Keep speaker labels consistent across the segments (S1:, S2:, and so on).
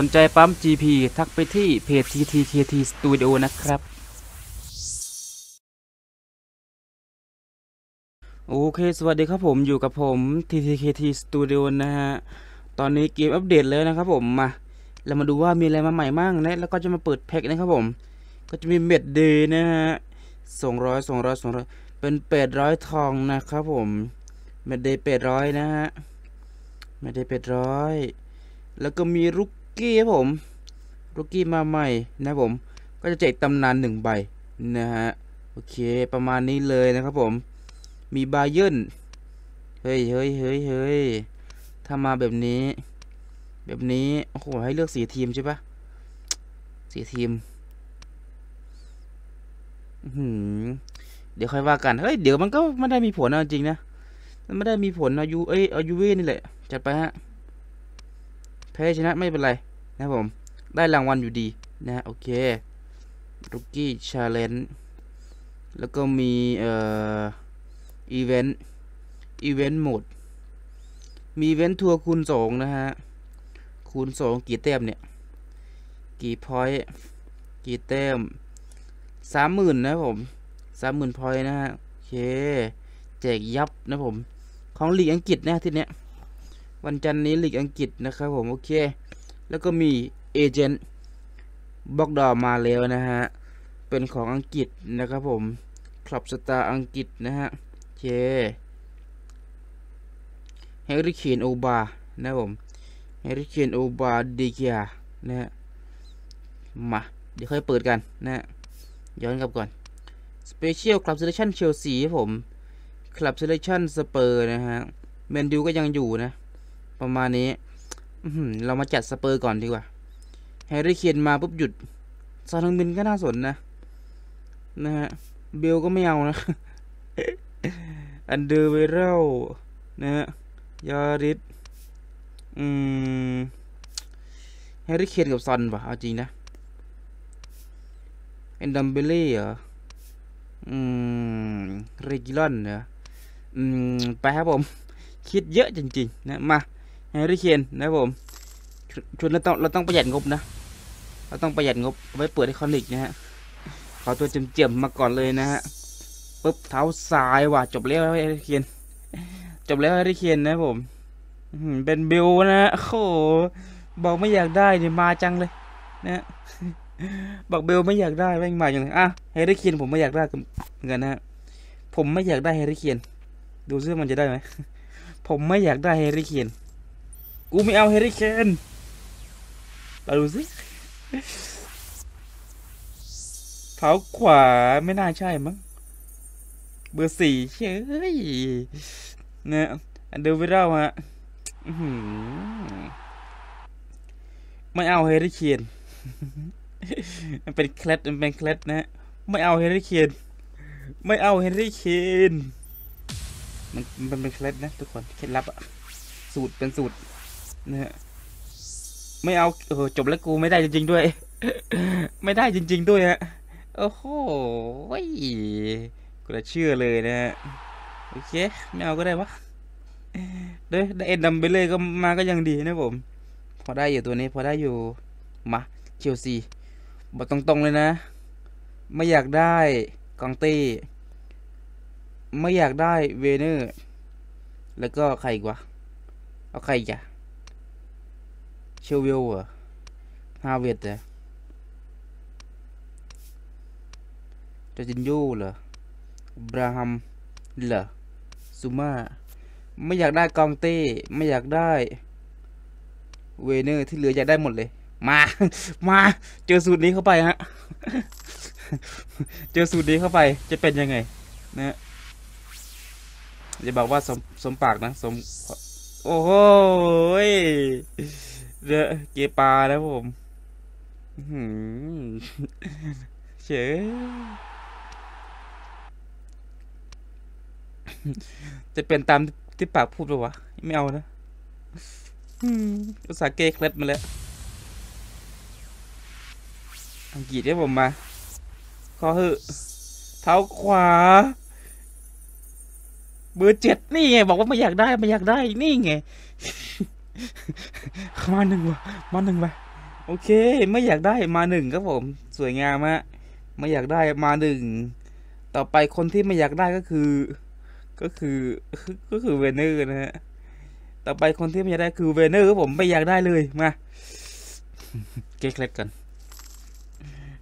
S1: สนใจ ปั๊ม GP ทักไปที่เพจ TTKT Studio นะครับ โอเค สวัสดีครับผม อยู่กับผม TTKT Studio นะฮะ ตอนนี้เกมอัปเดตเลยนะครับผม มา เรามาดูว่ามีอะไรมาใหม่มั่งนะ แล้วก็จะมาเปิดแพ็กนะครับผมก็จะมีเม็ดเดย์นะฮะสองร้อยสองร้อยสองร้อยเป็นแปดร้อยทองนะครับผม เม็ดเดย์แปดร้อยนะฮะ เม็ดเดย์แปดร้อยแล้วก็มีลูกกี้ครับผมลูกกี้ มาใหม่นะผม ก็จะแจกตำนานหนึ่งใบนะฮะ โอเคประมาณนี้เลยนะครับผม มี บาเยินเฮ้ยเฮ้ยเฮ้ยเฮ้ยถ้ามาแบบนี้ แบบนี้ โอ้โห ให้เลือกสีทีม ใช่ปะ สีทีมหืมเดี๋ยว ค่อยว่ากัน เฮ้ย เดี๋ยวมันก็ไม่ได้มีผลนะจริงนะ มันไม่ได้มีผลอายุเอ้ยอายุเว่นี่แหละ จัดไปฮะแพ้ชนะ ไม่เป็นไร นะผมได้รางวัลอยู่ดี นะ โอเคลูกี้ชาเลนจ์แล้วก็ มีเอ่ออีเวนต์อีเวนต์โหมดมีเว้นทัวร์คูณสองนะฮะคูณสองกี่แต้มเนี่ยกี่พอยต์กี่แต้มสามหมื่นนะผมสามหมื่นพอยต์นะฮะโอเคแจกยับนะผมของลีกอังกฤษนะที่เนี้ยวันจันนี้ลีกอังกฤษนะครับผม โอเค แล้วก็มีเอเจนต์บล็อกดอมาแล้วนะฮะ เป็นของอังกฤษนะครับผม คลับสตาร์อังกฤษนะฮะเจเฮริเคนโอบา นะผม เฮริเคนโอบา ดีเกียนะฮะ มา เดี๋ยวค่อยเปิดกันนะย้อนกลับก่อน สเปเชียลคลับเซเลชั่นเชลซีผม คลับเซเลชั่นสเปอร์นะฮะแมนดูก็ยังอยู่นะประมาณนี้ เรามาจัดสเปอร์ก่อนดีกว่าแฮร์รี่เคนมาปุ๊บหยุดซาลังบินก็น่าสนนะ นะฮะ เบลก็ไม่เอานะ อันเดอร์เวรรลนะฮะยาริสอืมแฮร์รี่เคนกับซอนปะเอาจริงนะเอ็นดัมเบลล่เหรอ อืมเรกิลอนเหรออืม ไปครับผม คิดเยอะจริงๆ นะมาเฮร์ียเคนนะผมชุดเราต้องเราต้องประหยัดงบนะ เราต้องประหยัดงบ ไว้เปิดไอคอนิกนะฮะขอตัวเจียมๆมาก่อนเลยนะฮะปุ๊บเท้าซ้ายว่ะ จบแล้วเฮร์ียเคนจบแล้วเฮร์ียเคนนะผมเป็นเบลนะโอ้บอกไม่อยากได้เนี่ยมาจังเลย นะบอกเบลไม่อยากได้แม่งมาอย่างไรอ่ะ เฮริเคียนผมไม่อยากได้เหมือนกันนะผมไม่อยากได้เฮริเคียน ดูซิมันจะได้ไหมผมไม่อยากได้เฮริเคียนกูไม่เอาเฮริเคนเราดูสิเท้าขวาไม่น่าใช่มั้งเบอร์สี่เฮ้ยเนี่ยอันเดอร์วิดาฮะไม่เอาเฮริเคนมันเป็นเคล็ดมันเป็นเคล็ดนะไม่เอาเฮริเคนไม่เอาเฮริเคนมันมันเป็นเคล็ดนะทุกคนเคล็ดลับอะสูตรเป็นสูตรนะฮะไม่เอาเออจบแล้วกูไม่ได้จริงๆด้วยไม่ได้จริงๆด้วยฮะโอ้โหกูจะเชื่อเลยนะฮะโอเคไม่เอาก็ได้วะเด้ได้เอ็ดดำไปเลยก็มาก็ยังดีนะผม พอได้อยู่ตัวนี้พอได้อยู่มาเชลซีบอกตรงๆเลยนะ ไม่อยากได้กองตี้ไม่อยากได้เวเนอร์แล้วก็ใครกวะเอาใครจ้ะเชลวิวเหรอฮาเวดเหรอจอจินยูเหรอบราฮัมเหรอซูมาไม่อยากได้กองเต้ไม่อยากได้ เวเนอร์ ที่เหลืออยากได้หมดเลย มามา เจอสูตรนี้เข้าไปฮะเจอสูตรนี้เข้าไป จะเป็นยังไงนะจะบอกว่าสมสมปากนะสม โอ้โหเจอเกปาแล้วผมเฉยจะเป็นตามที่ปากพูดหรอวะ ไม่เอานะอุตส่าห์เกเคล็ดมาแล้วอังกฤษได้ผมมา ขอหึอเท้าขวา เบอร์เจ็ดนี่ไงบอกว่าไม่อยากได้ ไม่อยากได้นี่ไงมาหนึ่งวะมาหนึ่งไปโอเคไม่อยากได้มาหนึ่งครับผมสวยงามฮะไม่อยากได้มาหนึ่งต่อไปคนที่ไม่อยากได้ก็คือ ก็คือก็คือเวเนอร์นะฮะต่อไปคนที่ไม่อยากได้คือเวเนอร์ครับผมไม่อยากได้เลยมาเก๊กเล็กกัน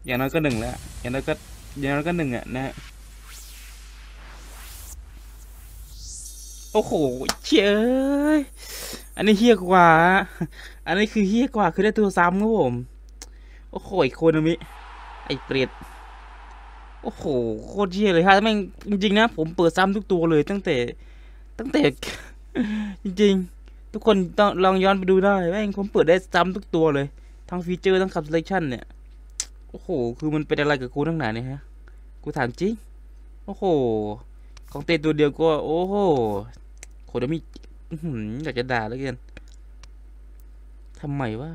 S1: อย่างน้อยก็หนึ่งแล้วอย่างน้อยก็อย่างน้อยก็หนึ่งอ่ะนะฮะโอ้โหเจ๋ยอันนี้เฮี้ยกว่า อันนี้คือเฮี้ยกว่าคือได้ตัวซ้ำครับผม โอ้โหอีกคนมิ ไอเปรตโอ้โหโคตรเฮี้ยเลยครับแม่งจริงๆนะผมเปิดซ้ำทุกตัวเลย ตั้งแต่ ตั้งแต่ จริงๆทุกคนต้องลองย้อนไปดูได้แม่งผมเปิดได้ซ้ำทุกตัวเลยทั้งฟีเจอร์ทั้งคับเลคชั่นเนี่ย โอ้โห คือมันเป็นอะไรกับกูทั้งหนเนี่ยฮะ กูถามจริง โอ้โห ของเตตัวเดียวก็โอ้โหโคตรมิอยากจะด่าแล้วกัน ทำไมวะ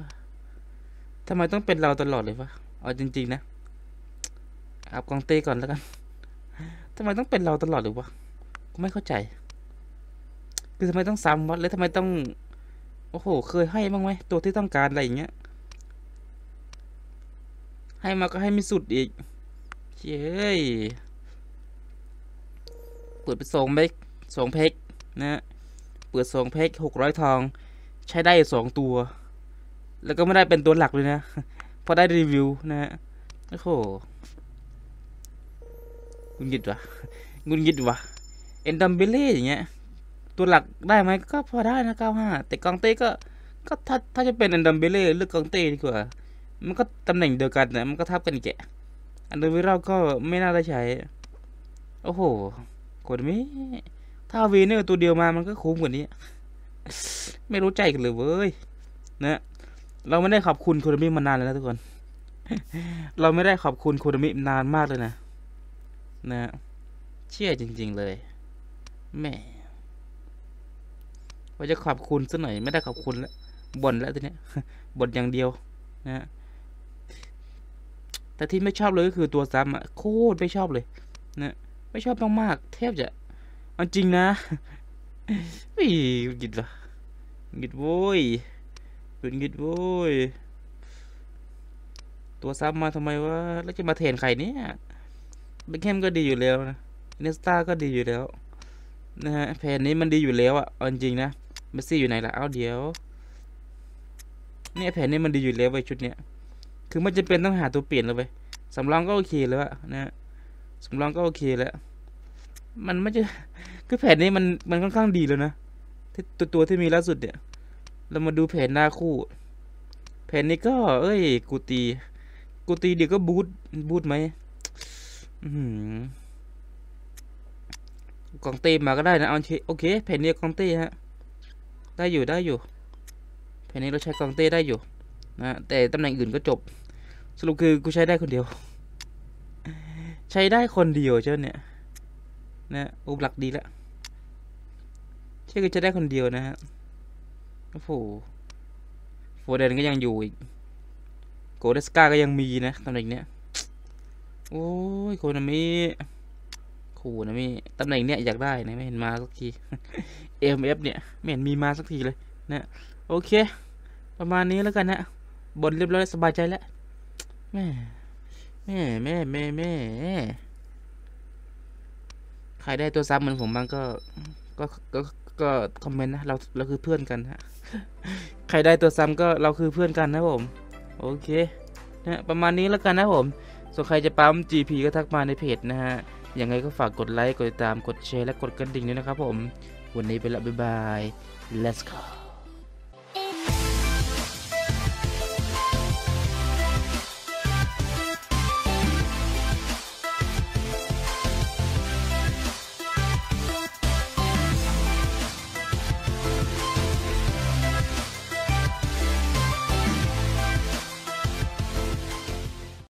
S1: ทำไมต้องเป็นเราตลอดเลยวะเอาจริงๆนะอาบกองเต้ก่อนแล้วกัน ทำไมต้องเป็นเราตลอดหรือวะกูไม่เข้าใจ คือทำไมต้องซ้ำวะแล้วทำไมต้อง โอ้โห เคยให้บ้างไหมตัวที่ต้องการอะไรอย่างเงี้ย ให้มาก็ให้ไม่สุดอีกเย้เปิดไปสองเบกสองเพกนะเปิดสองแพ็กหกร้อยทอง ใช้ได้สองตัว แล้วก็ไม่ได้เป็นตัวหลักเลยนะ พอได้รีวิวนะฮะโอ้โหงุนงิดวะงุนงิดวะเอ็นดัมเบเล่อย่างเงี้ยตัวหลักได้ไหมก็พอได้นะเก้าห้าแต่กองเต้ก็ก็ถ้าถ้าจะเป็นอันดัมเบเล่เลือกกองเต้ดีกว่า มันก็ตำแหน่งเดียวกันนะมันก็ทับกันแกอันดัมเบเล่ก็ไม่น่าได้ใช้ โอ้โหกดไม่ถ้าววเนอร์ตัวเดียวมามันก็คุ้มกว่านี้ ไม่รู้ใจกันเลยเว้ย นะ เราไม่ได้ขอบคุณโคดมิมานานเลยนะทุกคน เราไม่ได้ขอบคุณโคดมินานมากเลยนะ นะ เชื่อจริง ๆเลยแม่ว่าจะขอบคุณซะหน่อย ไม่ได้ขอบคุณแล้วบ่นแล้วทีเนี้ยบ่นอย่างเดียว นะ แต่ที่ไม่ชอบเลยก็คือตัวซ้ำอะโคตรไม่ชอบเลย นะ ไม่ชอบมากๆแทบจะอาจริงนะวิ่งกิดละกิดโว้ยเป็นกิดโว้ยตัวซ้ำมาทำไมวะ แล้วจะมาเทนใครเนี่ยเบคแฮมก็ดีอยู่แล้วนะ เนสตาก็ดีอยู่แล้ว นะฮะ แผนนี้มันดีอยู่แล้วอ่ะเอาจริงนะเมสซี่อยู่ไหนล่ะ เอาเดี๋ยวเนี่ยแผนนี้มันดีอยู่แล้วไว้ชุดเนี้ย คือมันจะเป็นต้องหาตัวเปลี่ยนเลยไปสำรองก็โอเคแล้วนะสำรองก็โอเคแล้วมันไม่จะคือแผนนี้มันมันค่อนข้างดีแล้วนะตัวตัวที่มีล่าสุดเนี่ย เรามาดูแผนหน้าคู่แผนนี้ก็ เอ้ยกูตี กูตีเดี๋ยวก็บูทบูทไหมกองเต้มาก็ได้นะเอาโอเคแผนนี้กองเต้ฮะ ได้อยู่ได้อยู่แผนนี้เราใช้กองเต้ได้อยู่นะแต่ตำแหน่งอื่นก็จบ สรุปคือกูใช้ได้คนเดียว ใช้ได้คนเดียวเจ้าเนี่ยนะอุปหลักดีละเชื่อก็จะได้คนเดียวนะฮะโอ้โหโฟเดนก็ยังอยู่อีกโกเดสกาก็ยังมีนะ ตำแหน่งเนี้ยโอ้ยโคนามิขู่นะมีตำแหน่งเนี้ยอยากได้นะไม่เห็นมาสักทีเอ็มเอฟเนี่ยไม่เห็นมีมาสักทีเลยนะโอเค ประมาณนี้แล้วกันนะบนเรียบร้อยสบายใจแล้วแม่แม่แม่แม่แม่ใครได้ตัวซับเหมือนผมบ้างก็ก็ก็ก็คอมเมนต์นะเราเราคือเพื่อนกันฮะ ใครได้ตัวซ้ำก็เราคือเพื่อนกันนะผม โอเคนะประมาณนี้แล้วกันนะผม ส่วนใครจะปั๊ม GP ก็ทักมาในเพจนะฮะยังไงก็ฝากกดไลค์ กดติดตามกดแชร์และกดกระดิ่งด้วยนะครับผมวันนี้ไปละบ๊ายบาย let's go